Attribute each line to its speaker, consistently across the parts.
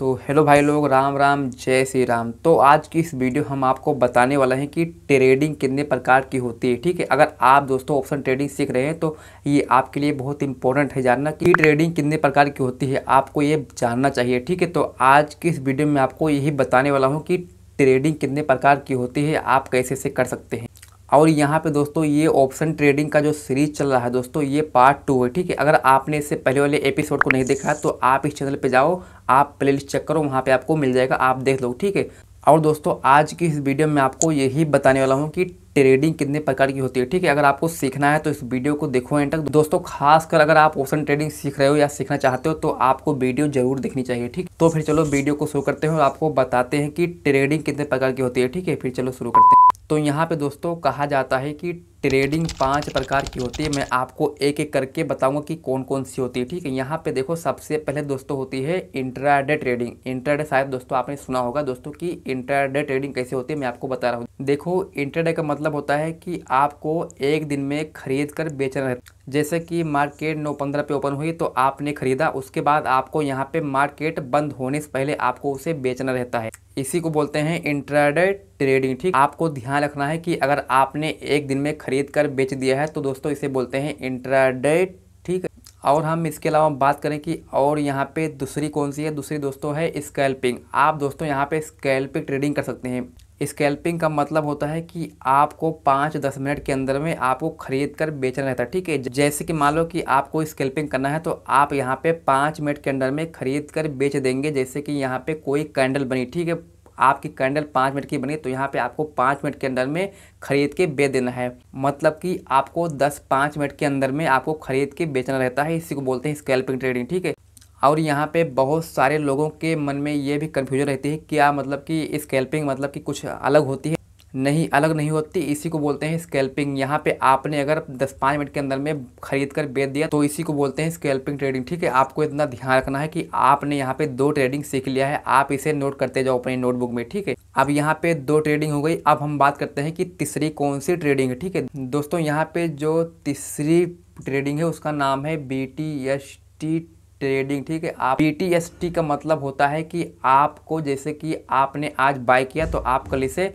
Speaker 1: तो हेलो भाई लोग राम राम जय श्री राम तो आज की इस वीडियो हम आपको बताने वाला हैं कि ट्रेडिंग कितने प्रकार की होती है ठीक है अगर आप दोस्तों ऑप्शन ट्रेडिंग सीख रहे हैं तो ये आपके लिए बहुत इंपॉर्टेंट है जानना कि ट्रेडिंग कितने प्रकार की होती है आपको ये जानना चाहिए ठीक है तो आज की इस वीडियो में आपको यही बताने वाला हूँ कि ट्रेडिंग कितने प्रकार की होती है आप कैसे से कर सकते हैं और यहाँ पे दोस्तों ये ऑप्शन ट्रेडिंग का जो सीरीज चल रहा है दोस्तों ये पार्ट टू है ठीक है अगर आपने इससे पहले वाले एपिसोड को नहीं देखा तो आप इस चैनल पे जाओ आप प्लेलिस्ट चेक करो वहाँ पे आपको मिल जाएगा आप देख लो ठीक है और दोस्तों आज की इस वीडियो में आपको यही बताने वाला हूँ कि ट्रेडिंग कितने प्रकार की होती है ठीक है अगर आपको सीखना है तो इस वीडियो को देखो एंड तक दोस्तों खासकर अगर आप ऑप्शन ट्रेडिंग सीख रहे हो या सीखना चाहते हो तो आपको वीडियो जरूर देखनी चाहिए ठीक तो फिर चलो वीडियो को शुरू करते हैं और आपको बताते हैं कि ट्रेडिंग कितने प्रकार की होती है ठीक है फिर चलो शुरू करते हैं तो यहाँ पे दोस्तों कहा जाता है कि ट्रेडिंग पांच प्रकार की होती है मैं आपको एक एक करके बताऊंगा कि कौन कौन सी होती है ठीक है यहाँ पे देखो सबसे पहले दोस्तों होती है इंट्राडे ट्रेडिंग इंट्राडे शायद दोस्तों आपने सुना होगा दोस्तों कि इंट्राडे ट्रेडिंग कैसे होती है मैं आपको बता रहा हूँ देखो इंट्राडे का मतलब होता है कि आपको एक दिन में खरीद कर बेचना है जैसे कि मार्केट नौ पंद्रह पे ओपन हुई तो आपने खरीदा उसके बाद आपको यहाँ पे मार्केट बंद होने से पहले आपको उसे बेचना रहता है इसी को बोलते हैं इंट्राडे ट्रेडिंग ठीक आपको ध्यान रखना है कि अगर आपने एक दिन में खरीद कर बेच दिया है तो दोस्तों इसे बोलते हैं इंट्राडे ठीक है और हम इसके अलावा बात करें कि और यहाँ पे दूसरी कौन सी है दूसरी दोस्तों है स्कैल्पिंग आप दोस्तों यहाँ पे स्कैल्पिंग ट्रेडिंग कर सकते हैं स्कैल्पिंग का मतलब होता है कि आपको पाँच दस मिनट के अंदर में आपको खरीद कर बेचना रहता है ठीक है जैसे कि मान लो कि आपको स्कैल्पिंग करना है तो आप यहाँ पे पाँच मिनट के अंदर में खरीद कर बेच देंगे जैसे कि यहाँ पे कोई कैंडल बनी ठीक है आपकी कैंडल पाँच मिनट की बनी तो यहाँ पे आपको पाँच मिनट के अंदर में खरीद के बेच देना है मतलब कि आपको दस पाँच मिनट के अंदर में आपको खरीद के बेचना रहता है इसी को बोलते हैं स्कैल्पिंग ट्रेडिंग ठीक है और यहाँ पे बहुत सारे लोगों के मन में ये भी कन्फ्यूजन रहती है क्या मतलब कि स्कैल्पिंग मतलब कि कुछ अलग होती है नहीं अलग नहीं होती इसी को बोलते हैं स्केल्पिंग यहाँ पे आपने अगर 10-5 मिनट के अंदर में खरीद कर बेच दिया तो इसी को बोलते हैं स्केल्पिंग ट्रेडिंग ठीक है आपको इतना ध्यान रखना है कि आपने यहाँ पे दो ट्रेडिंग सीख लिया है आप इसे नोट करते जाओ अपनी नोटबुक में ठीक है अब यहाँ पे दो ट्रेडिंग हो गई अब हम बात करते हैं कि तीसरी कौन सी ट्रेडिंग है ठीक है दोस्तों यहाँ पे जो तीसरी ट्रेडिंग है उसका नाम है बी टी ट्रेडिंग ठीक है आप बी का मतलब होता है कि आपको जैसे कि आपने आज बाय किया तो आप कल इसे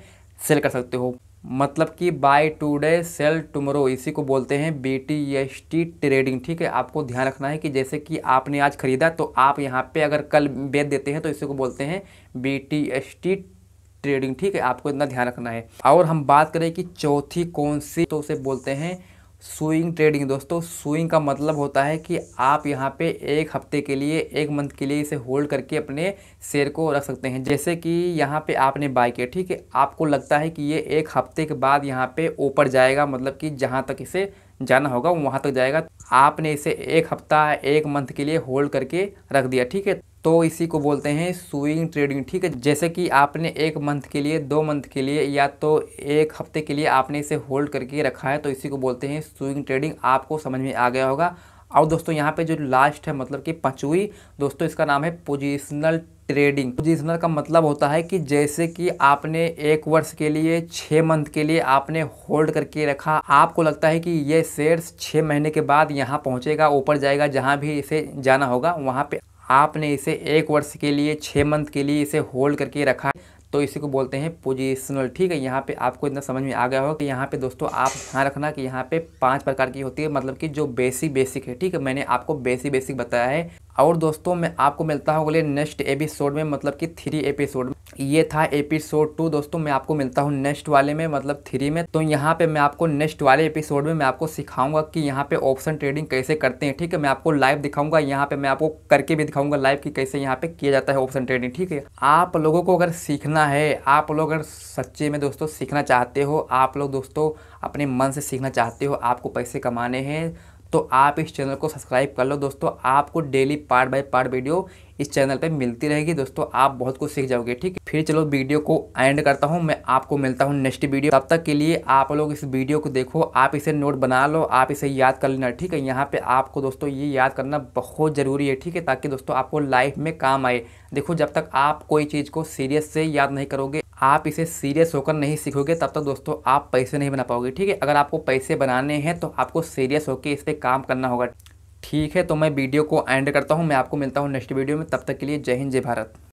Speaker 1: सेल कर सकते हो मतलब कि बाय टूडे सेल टुमरो इसी को बोलते हैं B T S T trading ठीक है आपको ध्यान रखना है कि जैसे कि आपने आज ख़रीदा तो आप यहाँ पे अगर कल बेच देते हैं तो इसी को बोलते हैं B T S T trading ठीक है आपको इतना ध्यान रखना है और हम बात करें कि चौथी कौन सी तो उसे बोलते हैं सुइंग ट्रेडिंग दोस्तों सुइंग का मतलब होता है कि आप यहाँ पे एक हफ्ते के लिए एक मंथ के लिए इसे होल्ड करके अपने शेयर को रख सकते हैं जैसे कि यहाँ पे आपने बाय किया ठीक है आपको लगता है कि ये एक हफ्ते के बाद यहाँ पे ऊपर जाएगा मतलब कि जहाँ तक इसे जाना होगा वहाँ तक जाएगा आपने इसे एक हफ्ता एक मंथ के लिए होल्ड करके रख दिया ठीक है तो इसी को बोलते हैं सुइंग ट्रेडिंग ठीक है जैसे कि आपने एक मंथ के लिए दो मंथ के लिए या तो एक हफ्ते के लिए आपने इसे होल्ड करके रखा है तो इसी को बोलते हैं स्विंग ट्रेडिंग आपको समझ में आ गया होगा और दोस्तों यहाँ पे जो लास्ट है मतलब कि पंचवी दोस्तों इसका नाम है पोजिशनल ट्रेडिंग पोजिशनल का मतलब होता है कि जैसे कि आपने एक वर्ष के लिए छः मंथ के लिए आपने होल्ड करके रखा आपको लगता है कि ये शेयर्स छः महीने के बाद यहाँ पहुँचेगा ऊपर जाएगा जहाँ भी इसे जाना होगा वहाँ पे आपने इसे एक वर्ष के लिए छः मंथ के लिए इसे होल्ड करके रखा है तो इसी को बोलते हैं पोजिशनल ठीक है यहाँ पे आपको इतना समझ में आ गया हो कि यहाँ पे दोस्तों आप ध्यान रखना कि यहाँ पे पांच प्रकार की होती है मतलब कि जो बेसिक बेसिक है ठीक है मैंने आपको बेसिक बेसिक बताया है और दोस्तों मैं आपको मिलता हूँ अगले नेक्स्ट एपिसोड में मतलब कि थ्री एपिसोड में ये था एपिसोड टू दोस्तों मैं आपको मिलता हूँ नेक्स्ट वाले में मतलब थ्री में तो यहाँ पे मैं आपको नेक्स्ट वाले एपिसोड में मैं आपको सिखाऊंगा कि यहाँ पे ऑप्शन ट्रेडिंग कैसे करते हैं ठीक है मैं आपको लाइव दिखाऊंगा यहाँ पे मैं आपको करके भी दिखाऊंगा लाइव की कैसे यहाँ पे किया जाता है ऑप्शन ट्रेडिंग ठीक है आप लोगों को अगर सीखना है आप लोग अगर सच्चे में दोस्तों सीखना चाहते हो आप लोग दोस्तों अपने मन से सीखना चाहते हो आपको पैसे कमाने हैं तो आप इस चैनल को सब्सक्राइब कर लो दोस्तों आपको daily part by part video इस चैनल पे मिलती रहेगी दोस्तों आप बहुत कुछ सीख जाओगे ठीक फिर चलो वीडियो को एंड करता हूँ मैं आपको मिलता हूँ नेक्स्ट वीडियो तब तक के लिए आप लोग इस वीडियो को देखो आप इसे नोट बना लो आप इसे याद कर लेना ठीक है यहाँ पे आपको दोस्तों ये याद करना बहुत ज़रूरी है ठीक है ताकि दोस्तों आपको लाइफ में काम आए देखो जब तक आप कोई चीज़ को सीरियस से याद नहीं करोगे आप इसे सीरियस होकर नहीं सीखोगे तब तक दोस्तों आप पैसे नहीं बना पाओगे ठीक है अगर आपको पैसे बनाने हैं तो आपको सीरियस होकर इस पर काम करना होगा ठीक है तो मैं वीडियो को एंड करता हूँ मैं आपको मिलता हूँ नेक्स्ट वीडियो में तब तक के लिए जय हिंद जय भारत